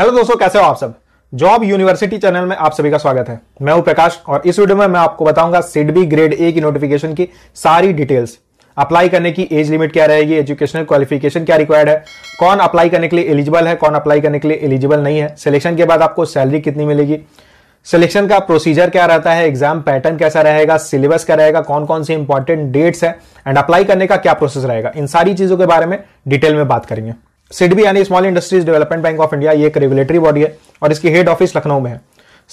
hello दोस्तों कैसे हो आप सब जॉब यूनिवर्सिटी चैनल में आप सभी का स्वागत है मैं हूं प्रकाश और इस वीडियो में मैं आपको बताऊंगा सिडबी ग्रेड ए की नोटिफिकेशन की सारी डिटेल्स अप्लाई करने की एज लिमिट क्या रहेगी एजुकेशनल क्वालिफिकेशन क्या रिक्वायर्ड है कौन अप्लाई करने के लिए एलिजिबल है कौन अप्लाई करने के लिए एलिजिबल नहीं है सिलेक्शन के बाद आपको सैलरी कितनी मिलेगी सिलेक्शन का प्रोसीजर क्या रहता है एग्जाम पैटर्न कैसा रहेगा सिलेबस क्या रहेगा कौन कौन से इंपॉर्टेंट डेट्स है एंड अप्लाई करने का क्या प्रोसेस रहेगा इन सारी चीजों के बारे में डिटेल में बात करेंगे सिडबी यानी small industries development bank of India ये एक रेगुलेटरी बॉडी है और इसकी हेड ऑफिस लखनऊ में है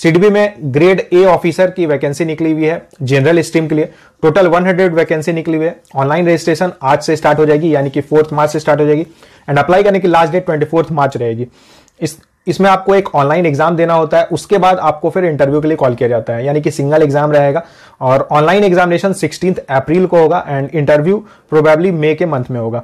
सिडबी में ग्रेड ए ऑफिसर की वैकेंसी निकली हुई है जनरल स्ट्रीम के लिए टोटल 100 वैकेंसी निकली हुई है ऑनलाइन रजिस्ट्रेशन आज से स्टार्ट हो जाएगी यानी कि फोर्थ मार्च से स्टार्ट हो जाएगी एंड अप्लाई करने की लास्ट डेट ट्वेंटी मार्च रहेगी इस इसमें आपको एक ऑनलाइन एग्जाम देना होता है उसके बाद आपको फिर इंटरव्यू के लिए कॉल किया जाता है यानी कि सिंगल एग्जाम रहेगा और ऑनलाइन एग्जामिनेशन सिक्सटीन अप्रैल को होगा एंड इंटरव्यू प्रोबेबली मे के मंथ में होगा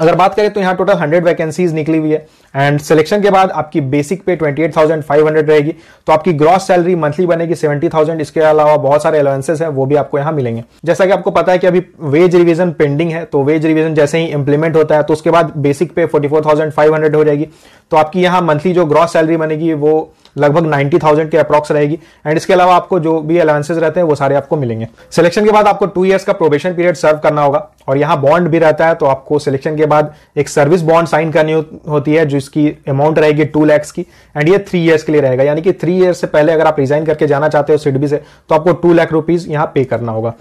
अगर बात करें तो यहाँ टोटल हंड्रेड वैकेंसीज निकली हुई है एंड सिलेक्शन के बाद आपकी बेसिक पे 28,500 रहेगी तो आपकी ग्रॉस सैलरी मंथली बनेगी 70,000 इसके अलावा बहुत सारे अलाउंसेस हैं वो भी आपको यहाँ मिलेंगे जैसा कि आपको पता है कि अभी वेज रिवीजन पेंडिंग है तो वेज रिवीजन जैसे ही इंप्लीमेंट होता है तो उसके बाद बेसिक पे हंड्रेड हो जाएगी तो आपकी यहाँ मंथली जो ग्रॉस सैलरी बनेगी वो लगभग 90,000 के अप्रॉक्स रहेगी एंड इसके अलावा आपको जो भी अलाउंसेज रहते हैं वो सारे आपको मिलेंगे सिलेक्शन के बाद आपको टू ईयर्स का प्रोबेशन पीरियड सर्व करना होगा और यहाँ बॉन्ड भी रहता है तो आपको सिलेक्शन के बाद एक सर्विस बॉन्ड साइन करनी होती है जिसकी अमाउंट रहेगी टू लैक्स की एंड ये थ्री ईयर्स के लिए रहेगा यानी कि थ्री ईयर्स से पहले अगर आप रिजाइन करके जाना चाहते हो सिडबी से तो आपको टू लाख रुपीज यहाँ पे करना होगा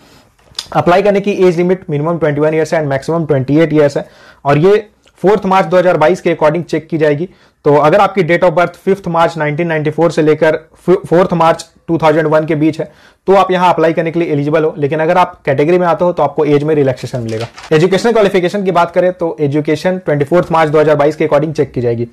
अप्लाई करने की age limit minimum one years है and maximum twenty eight years है और ये फोर्थ मार्च 2022 के अकॉर्डिंग चेक की जाएगी तो अगर आपकी date of birth fifth March 1994 से लेकर फोर्थ मार्च 2001 के बीच है तो आप यहां अप्लाई करने के लिए एलिजिबल हो लेकिन अगर आप कैटेगरी में आते हो तो आपको एज में रिलैक्सेशन मिलेगा एजुकेशन क्वालिफिकेशन की बात करें तो एजुकेशन ट्वेंटी मार्च 2022 के अकॉर्डिंग चेक की जाएगी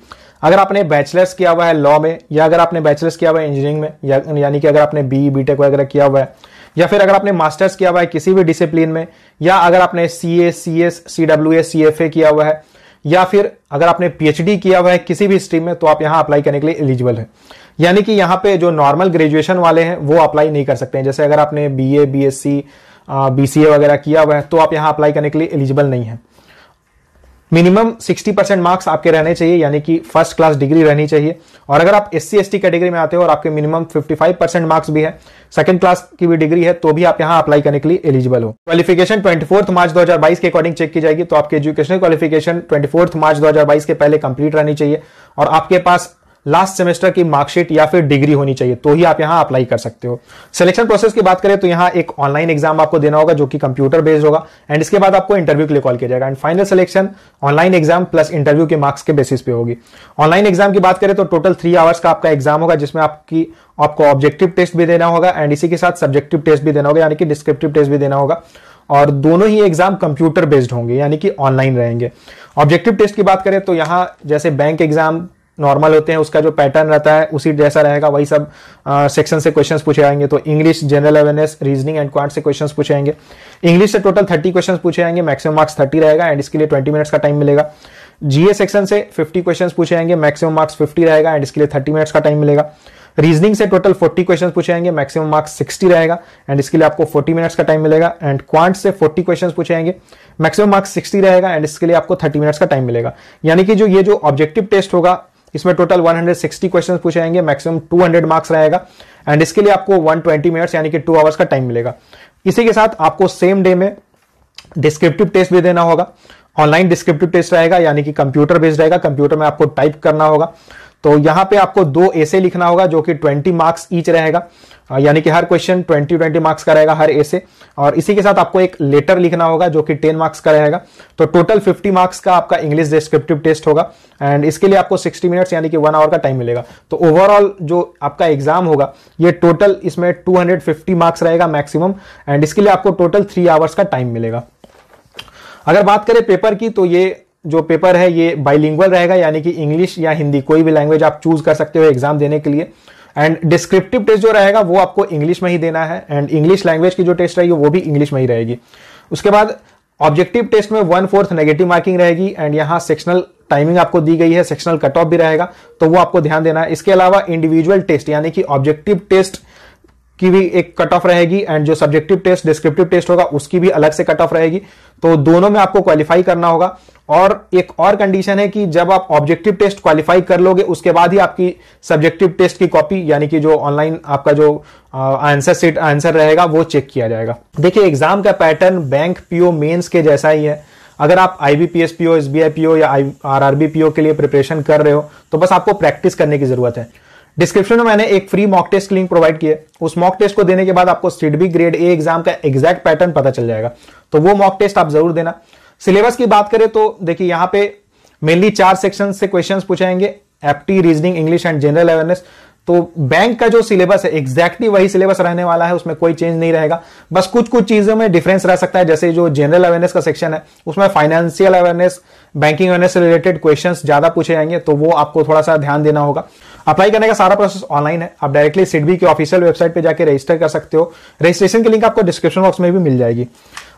अगर आपने बैचलर्स किया हुआ है लॉ में या अगर आपने बैचलर्स किया हुआ है इंजीनियरिंग में या, यानी कि अगर आपने बी बी e, वगैरह किया हुआ है या फिर अगर आपने मास्टर्स किया हुआ है किसी भी डिसिप्लिन में या अगर आपने C A C S C W S C F A किया हुआ है या फिर अगर आपने पीएचडी किया हुआ है किसी भी स्ट्रीम में तो आप यहाँ अप्लाई करने के लिए एलिजिबल है यानी कि यहाँ पे जो नॉर्मल ग्रेजुएशन वाले हैं वो अप्लाई नहीं कर सकते हैं जैसे अगर आपने B A B S C B C A वगैरह किया हुआ है तो आप यहाँ अप्लाई करने के लिए एलिजिबल नहीं है मिनिमम 60 परसेंट मार्क्स आपके रहने चाहिए यानी कि फर्स्ट क्लास डिग्री रहनी चाहिए और अगर आप S C S T category में आते हो और आपके मिनिमम 55 परसेंट मार्क्स भी है सेकंड क्लास की भी डिग्री है तो भी आप यहाँ अप्लाई करने के लिए एलिजिबल हो क्वालिफिकेशन 24 मार्च 2022 के अकॉर्डिंग चेक की जाएगी तो आपकी एजुकेशनल क्वालिफिकेशन फोर्थ मार्च बाईस के पहले कंप्लीट रहनी चाहिए और आपके पास लास्ट सेमेस्टर की मार्कशीट या फिर डिग्री होनी चाहिए तो ही आप यहां अप्लाई कर सकते हो सिलेक्शन प्रोसेस की बात करें तो यहां एक ऑनलाइन एग्जाम आपको देना होगा जो कि कंप्यूटर बेस्ड होगा एंड इसके बाद आपको इंटरव्यू के लिए कॉल किया जाएगा and final selection online exam plus interview के मार्क्स के बेसिस पे होगी ऑनलाइन एग्जाम की बात करें तो टोटल थ्री आवर्स का आपका एग्जाम होगा जिसमें आपकी आपको ऑब्जेक्टिव टेस्ट भी देना होगा एंड इसी के साथ सब्जेक्टिव टेस्ट भी देना होगा यानी कि डिस्क्रिप्टिव टेस्ट भी देना होगा और दोनों ही एग्जाम कंप्यूटर बेस्ड होंगे यानी कि ऑनलाइन रहेंगे ऑब्जेक्टिव टेस्ट की बात करें तो यहां जैसे बैंक एग्जाम नॉर्मल होते हैं उसका जो पैटर्न रहता है उसी जैसा रहेगा वही सब सेक्शन से क्वेश्चंस पूछे आएंगे तो English general awareness reasoning and quant से क्वेश्चंस पूछे आएंगे इंग्लिश से टोटल थर्टी क्वेश्चन पूछे आएंगे मैक्सिमम मार्क्स थर्टी रहेगा एंड इसके लिए ट्वेंटी मिनट्स का टाइम मिलेगा जीए सेक्शन से फिफ्टी क्वेश्चन पूछे आएंगे मैक्सिमम मार्क्स फिफ्टी रहेगा एंड इसके लिए थर्टी मिनट्स का टाइम मिलेगा रीजनिंग से टोटल फोर्टी क्वेश्चन पूछे आएंगे मैक्सिमम मार्क्स सिक्सटी रहेगा एंड इसके लिए आपको फोर्टी मिनट्स का टाइम मिलेगा एंड क्वांट से फोर्टी क्वेश्चन पूछे आएंगे मैक्सिमम मार्क्स सिक्सटी रहेगा एंड इसके लिए आपको थर्टी मिनट्स का टाइम मिलेगा यानी कि जो ये जो ऑब्जेक्टिव टेस्ट होगा इसमें टोटल 160 क्वेश्चन पूछे जाएंगे मैक्सिमम 200 मार्क्स रहेगा एंड इसके लिए आपको 120 मिनट्स यानी कि टू आवर्स का टाइम मिलेगा इसी के साथ आपको सेम डे में डिस्क्रिप्टिव टेस्ट भी देना होगा ऑनलाइन डिस्क्रिप्टिव टेस्ट रहेगा यानी कि कंप्यूटर बेस्ड रहेगा कंप्यूटर में आपको टाइप करना होगा तो यहां पे आपको दो ऐसे लिखना होगा जो कि 20 मार्क्स ईच रहेगा यानी कि हर क्वेश्चन 20 20 मार्क्स का रहेगा हर ऐसे और इसी के साथ आपको एक लेटर लिखना होगा जो कि 10 मार्क्स का रहेगा तो टोटल 50 मार्क्स का आपका इंग्लिश डिस्क्रिप्टिव टेस्ट होगा एंड इसके लिए आपको 60 मिनट्स यानी कि वन आवर का टाइम मिलेगा तो ओवरऑल जो आपका एग्जाम होगा ये टोटल इसमें टू मार्क्स रहेगा मैक्सिमम एंड इसके लिए आपको टोटल थ्री आवर्स का टाइम मिलेगा अगर बात करें पेपर की तो ये जो पेपर है ये बाइलिंगुअल रहेगा यानी कि इंग्लिश या हिंदी कोई भी लैंग्वेज आप चूज कर सकते हो एग्जाम देने के लिए एंड डिस्क्रिप्टिव टेस्ट जो रहेगा वो आपको इंग्लिश में ही देना है एंड इंग्लिश लैंग्वेज की जो टेस्ट रहेगी वो भी इंग्लिश में ही रहेगी उसके बाद ऑब्जेक्टिव टेस्ट में वन फोर्थ नेगेटिव मार्किंग रहेगी एंड यहाँ सेक्शनल टाइमिंग आपको दी गई है सेक्शनल कट ऑफ भी रहेगा तो वो आपको ध्यान देना है इसके अलावा इंडिविजुअल टेस्ट यानी कि ऑब्जेक्टिव टेस्ट की भी एक कट ऑफ रहेगी एंड जो सब्जेक्टिव टेस्ट डिस्क्रिप्टिव टेस्ट होगा उसकी भी अलग से कट ऑफ रहेगी तो दोनों में आपको क्वालिफाई करना होगा और एक और कंडीशन है कि जब आप ऑब्जेक्टिव टेस्ट क्वालिफाई कर लोगे उसके बाद ही आपकी सब्जेक्टिव टेस्ट की कॉपी यानी कि जो ऑनलाइन आपका जो आंसर सीट आंसर रहेगा वो चेक किया जाएगा देखिए एग्जाम का पैटर्न बैंक पीओ मेंस के जैसा ही है अगर आप I B P S PO S B I P O या आर आर बी के लिए प्रिपरेशन कर रहे हो तो बस आपको प्रैक्टिस करने की जरूरत है डिस्क्रिप्शन में मैंने एक free mock test link provide किया उस मॉक टेस्ट को देने के बाद आपको सीडबी ग्रेड ए एग्जाम का एग्जैक्ट पैटर्न पता चल जाएगा तो वो मॉक टेस्ट आप जरूर देना सिलेबस की बात करें तो देखिए यहां पे मेनली चार सेक्शन से क्वेश्चंस पूछाएंगे एप्टी reasoning English and general awareness तो बैंक का जो सिलेबस है एग्जैक्टली वही सिलेबस रहने वाला है उसमें कोई चेंज नहीं रहेगा बस कुछ कुछ चीजों में डिफरेंस रह सकता है जैसे जो जनरल अवेयरनेस का सेक्शन है उसमें फाइनेंशियल अवेयरनेस बैंकिंग अवेयरनेस से रिलेटेड क्वेश्चन ज्यादा पूछे जाएंगे तो वो आपको थोड़ा सा ध्यान देना होगा अप्लाई करने का सारा प्रोसेस ऑनलाइन है आप डायरेक्टली सिडबी की ऑफिशियल वेबसाइट पर जाकर रजिस्टर कर सकते हो रजिस्ट्रेशन की लिंक आपको डिस्क्रिप्शन बॉक्स में भी मिल जाएगी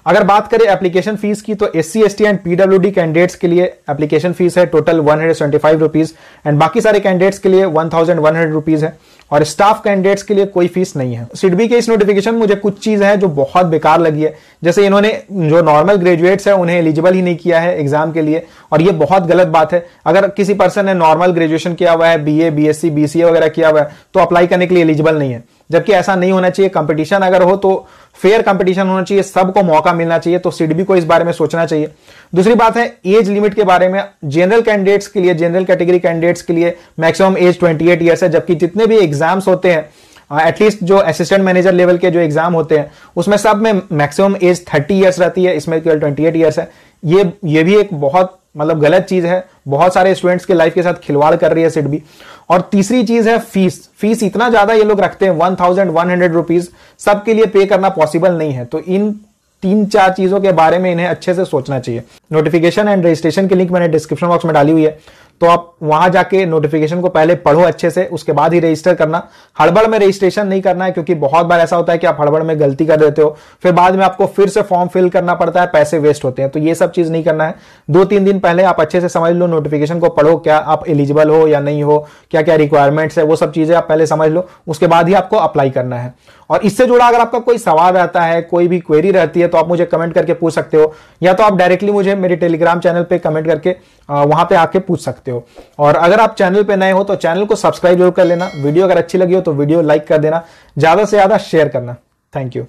अगर बात करें एप्लीकेशन फीस की तो S C S T and PW candidates के लिए एप्लीकेशन फीस है total one hundred twenty five rupees and बाकी सारे कैंडिडेट्स के लिए one thousand one hundred rupees है और स्टाफ कैंडिडेट्स के लिए कोई फीस नहीं है सिडबी के इस नोटिफिकेशन मुझे कुछ चीज है जो बहुत बेकार लगी है जैसे इन्होंने जो नॉर्मल ग्रेजुएट्स है उन्हें एलिजिबल ही नहीं किया है एग्जाम के लिए और ये बहुत गलत बात है अगर किसी पर्सन ने नॉर्मल ग्रेजुएशन किया हुआ है B B A S C B C A वगैरह किया हुआ है तो अप्लाई करने के लिए एलिजिबल नहीं है जबकि ऐसा नहीं होना चाहिए कंपटीशन अगर हो तो फेयर कंपटीशन होना चाहिए सबको मौका मिलना चाहिए तो सिडबी को इस बारे में सोचना चाहिए दूसरी बात है एज लिमिट के बारे में जनरल कैंडिडेट्स के लिए जनरल कैटेगरी कैंडिडेट्स के लिए मैक्सिमम एज 28 एट ईयर्स है जबकि जितने भी एग्जाम्स होते हैं एटलीस्ट जो असिस्टेंट मैनेजर लेवल के जो एग्जाम होते हैं उसमें सब में मैक्सिमम एज 30 ईयर्स रहती है इसमें केवल 28 एट ईयर्स है ये ये भी एक बहुत मतलब गलत चीज है बहुत सारे स्टूडेंट्स के लाइफ के साथ खिलवाड़ कर रही है सिट भी और तीसरी चीज है फीस फीस इतना ज्यादा ये लोग रखते हैं one thousand one hundred rupees सबके लिए पे करना पॉसिबल नहीं है तो इन तीन चार चीजों के बारे में इन्हें अच्छे से सोचना चाहिए नोटिफिकेशन एंड रजिस्ट्रेशन की लिंक मैंने डिस्क्रिप्शन बॉक्स में डाली हुई है तो आप वहां जाके नोटिफिकेशन को पहले पढ़ो अच्छे से उसके बाद ही रजिस्टर करना हड़बड़ में रजिस्ट्रेशन नहीं करना है क्योंकि बहुत बार ऐसा होता है कि आप हड़बड़ में गलती कर देते हो फिर बाद में आपको फिर से फॉर्म फिल करना पड़ता है पैसे वेस्ट होते हैं तो ये सब चीज नहीं करना है दो तीन दिन पहले आप अच्छे से समझ लो नोटिफिकेशन को पढ़ो क्या आप एलिजिबल हो या नहीं हो क्या क्या रिक्वायरमेंट्स है वो सब चीजें आप पहले समझ लो उसके बाद ही आपको अप्लाई करना है और इससे जुड़ा अगर आपका कोई सवाल रहता है कोई भी क्वेरी रहती है तो आप मुझे कमेंट करके पूछ सकते हो या तो आप डायरेक्टली मुझे मेरे टेलीग्राम चैनल पे कमेंट करके वहां पे आके पूछ सकते हो और अगर आप चैनल पे नए हो तो चैनल को सब्सक्राइब जरूर कर लेना वीडियो अगर अच्छी लगी हो तो वीडियो लाइक कर देना ज्यादा से ज्यादा शेयर करना थैंक यू